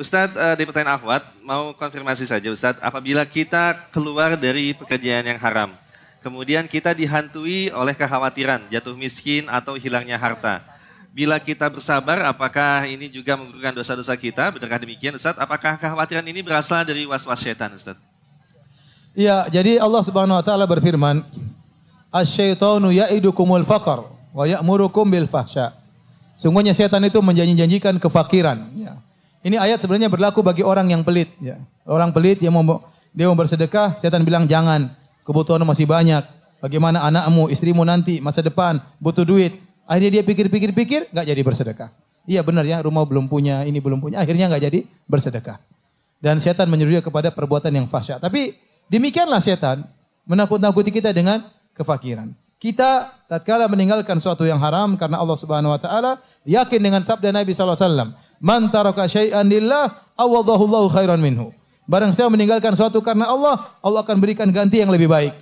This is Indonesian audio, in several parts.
Ustadz uh, di pertanyaan akhwat, mau konfirmasi saja Ustadz, apabila kita keluar dari pekerjaan yang haram, kemudian kita dihantui oleh kekhawatiran, jatuh miskin atau hilangnya harta. Bila kita bersabar, apakah ini juga menggugurkan dosa-dosa kita? Benarkah demikian Ustadz? Apakah kekhawatiran ini berasal dari was-was syaitan Ustadz? Ya, jadi Allah Subhanahu wa taala berfirman, "Asy-syaitanu ya'idukumul faqr wa ya'murukum bil fahsya." Sungguhnya setan itu menjanjikan kefakiran, ya ini ayat sebenarnya berlaku bagi orang yang pelit. Ya. Orang pelit yang mau dia mau bersedekah, setan bilang jangan. Kebutuhanmu masih banyak. Bagaimana anakmu, istrimu nanti, masa depan, butuh duit. Akhirnya dia pikir-pikir-pikir, nggak jadi bersedekah. Iya benar ya, rumah belum punya, ini belum punya. Akhirnya nggak jadi bersedekah. Dan setan menyuruh dia kepada perbuatan yang fahsyat. Tapi demikianlah setan menakut-nakuti kita dengan kefakiran kita tatkala meninggalkan suatu yang haram karena Allah Subhanahu wa taala yakin dengan sabda Nabi sallallahu alaihi wasallam, "Man taraka syai'an lillah awadahu khairan minhu." Barang saya meninggalkan suatu karena Allah, Allah akan berikan ganti yang lebih baik.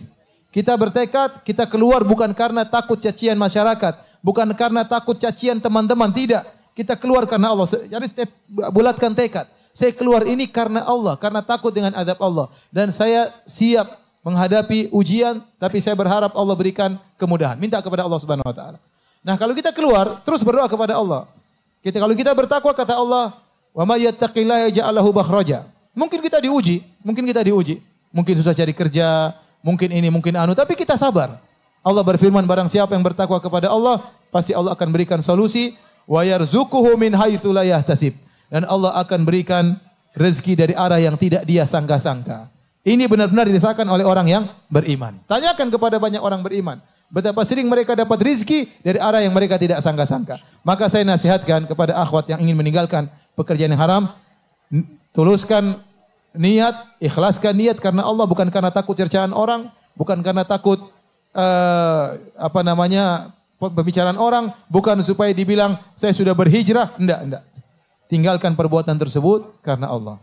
Kita bertekad, kita keluar bukan karena takut cacian masyarakat, bukan karena takut cacian teman-teman, tidak. Kita keluar karena Allah. Jadi bulatkan tekad. Saya keluar ini karena Allah, karena takut dengan adab Allah dan saya siap menghadapi ujian, tapi saya berharap Allah berikan kemudahan. Minta kepada Allah Subhanahu wa taala. Nah, kalau kita keluar, terus berdoa kepada Allah. Kita kalau kita bertakwa kata Allah, "Wa may yattaqillaha ja'alahu bakhraja." Mungkin kita diuji, mungkin kita diuji. Mungkin susah cari kerja, mungkin ini, mungkin anu, tapi kita sabar. Allah berfirman, barang siapa yang bertakwa kepada Allah, pasti Allah akan berikan solusi, wa yarzuquhu min haitsu Dan Allah akan berikan rezeki dari arah yang tidak dia sangka-sangka. Ini benar-benar dirasakan oleh orang yang beriman. Tanyakan kepada banyak orang beriman. Betapa sering mereka dapat rizki dari arah yang mereka tidak sangka-sangka. Maka saya nasihatkan kepada akhwat yang ingin meninggalkan pekerjaan yang haram. Tuluskan niat, ikhlaskan niat karena Allah bukan karena takut cercaan orang, bukan karena takut uh, apa namanya pembicaraan orang, bukan supaya dibilang saya sudah berhijrah, enggak, enggak. Tinggalkan perbuatan tersebut karena Allah.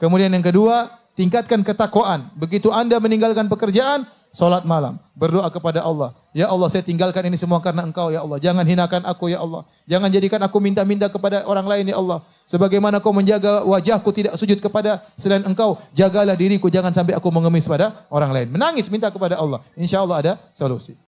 Kemudian yang kedua, Tingkatkan ketakwaan. Begitu Anda meninggalkan pekerjaan, salat malam, berdoa kepada Allah. Ya Allah, saya tinggalkan ini semua karena Engkau ya Allah. Jangan hinakan aku ya Allah. Jangan jadikan aku minta-minta kepada orang lain ya Allah. Sebagaimana kau menjaga wajahku tidak sujud kepada selain Engkau, jagalah diriku jangan sampai aku mengemis pada orang lain. Menangis minta kepada Allah. Insya Allah ada solusi.